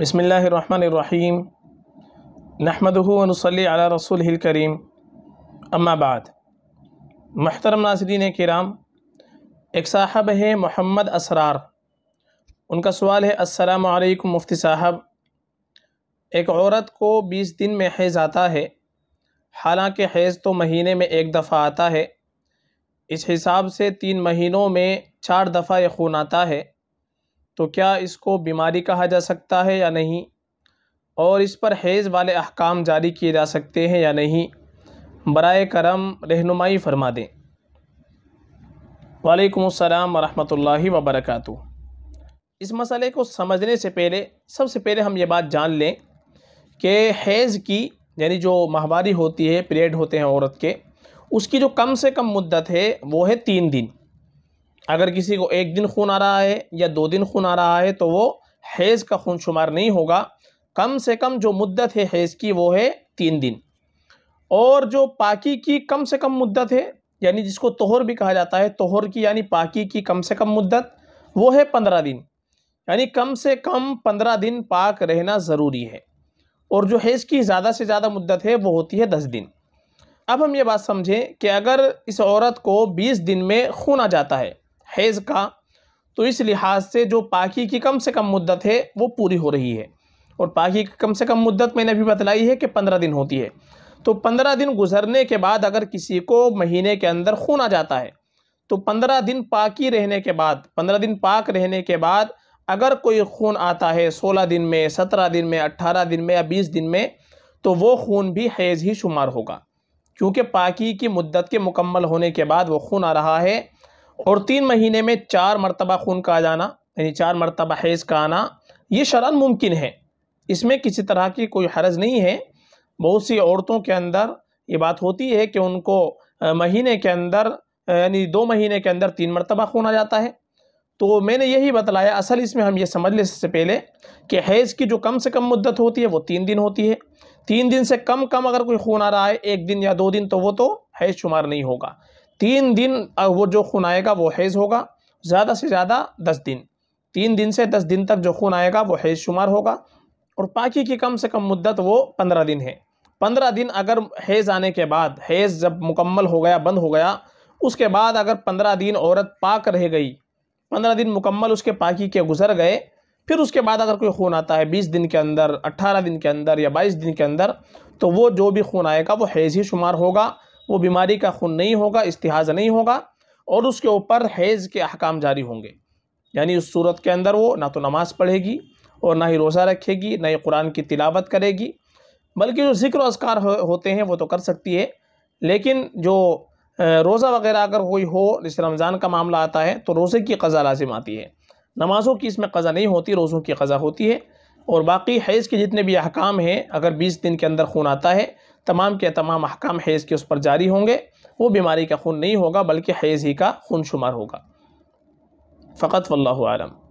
बसमीम नहमदनसली अला रसूल करीम अम्माबाद महतरम नाजरीन कराम एक साहब है मोहम्मद असरार उनका सवाल है असलकम मुफ्ती साहब एक औरत को बीस दिन में हैज़ आता है हालांकि हैज़ तो महीने में एक दफ़ा आता है इस हिसाब से तीन महीनों में चार दफ़ा यह खून आता है तो क्या इसको बीमारी कहा जा सकता है या नहीं और इस पर हैज़ वाले अहकाम जारी किए जा सकते हैं या नहीं बर करम रहनुमाई फरमा दें वालेकुम अस्सलाम वरहमतुल्लाहि इस मसले को समझने से पहले सबसे पहले हम ये बात जान लें कि हैज़ की यानी जो माहवारी होती है पीरियड होते हैं औरत के उसकी जो कम से कम मुद्दत है वो है तीन दिन अगर किसी को एक दिन खून आ रहा है या दो दिन खून आ रहा है तो वो हैज़ का खून शुमार नहीं होगा कम से कम जो मुद्दत है हैज़ की वो है तीन दिन और जो पाकी की कम से कम मुद्दत है यानी जिसको तोहर भी कहा जाता है तोहर की यानी पाकी की कम से कम मुद्दत वो है पंद्रह दिन यानी कम से कम पंद्रह दिन पाक रहना ज़रूरी है और जो हैज़ की ज़्यादा से ज़्यादा मुद्दत है वो होती है दस दिन अब हम ये बात समझें कि अगर इस औरत को बीस दिन में खून आ जाता है हैज़ का तो इस लिहाज से जो पाकि की कम से कम मुद्दत है वो पूरी हो रही है और पाकि की कम से कम मुद्दत मैंने अभी बतलाई है कि पंद्रह दिन होती है तो पंद्रह दिन गुजरने के बाद अगर किसी को महीने के अंदर खून आ जाता है तो पंद्रह दिन पाकि रहने के बाद पंद्रह दिन पाक रहने के बाद अगर कोई खून आता है सोलह दिन में सत्रह दिन में अट्ठारह दिन में या बीस दिन में तो वो खून भी हैज़ ही शुमार होगा क्योंकि पाकि की मुद्दत के मुकम्मल होने के बाद वो खून आ रहा है और तीन महीने में चार मरतबा खून का आ जाना यानी चार मरतबा हैज़ का आना ये शरण मुमकिन है इसमें किसी तरह की कोई हरज नहीं है बहुत सी औरतों के अंदर ये बात होती है कि उनको महीने के अंदर यानी दो महीने के अंदर तीन मरतबा खून आ जाता है तो मैंने यही बतलाया असल इसमें हम ये समझ लें सबसे पहले कि हैज़ की जो कम से कम मुद्दत होती है वो तीन दिन होती है तीन दिन से कम कम अगर कोई खून आ रहा है एक दिन या दो दिन तो वो तो हैज़ शुमार नहीं होगा तीन दिन वो जो खून आएगा वो हैज़ होगा ज़्यादा से ज़्यादा दस दिन तीन दिन से दस दिन तक जो खून आएगा वो हैज़ शुमार होगा और पाकि की कम से कम मुद्दत वो पंद्रह दिन है पंद्रह दिन अगर हैज़ आने के बाद हैज़ जब मुकम्मल हो गया बंद हो गया उसके बाद अगर पंद्रह दिन औरत पाक रह गई पंद्रह दिन मुकम्मल उसके पाकि के गुजर गए फिर उसके बाद अगर कोई खून आता है बीस दिन के अंदर अट्ठारह दिन के अंदर या बाईस दिन के अंदर तो वो जो भी खून आएगा वो हैज़ ही शुमार होगा वो बीमारी का खून नहीं होगा इस्तेहाज नहीं होगा और उसके ऊपर हैज़ के अहकाम जारी होंगे यानी उस सूरत के अंदर वो ना तो नमाज़ पढ़ेगी और ना ही रोज़ा रखेगी ना ही कुरान की तिलावत करेगी बल्कि जो जिक्र असकार हो, होते हैं वो तो कर सकती है लेकिन जो रोज़ा वगैरह अगर कोई हो जैसे रमज़ान का मामला आता है तो रोज़े की कज़ा लाजिम आती है नमाज़ों की इसमें कज़ा नहीं होती रोज़ों की कज़ा होती है और बाकी हैज़ के जितने भी अहकाम हैं अगर बीस दिन के अंदर खून आता है तमाम के तमाम अहकाम हैज़ के उस पर जारी होंगे वो बीमारी का खून नहीं होगा बल्कि हैज़ ही का खून शुमार होगा फ़कत वल्लम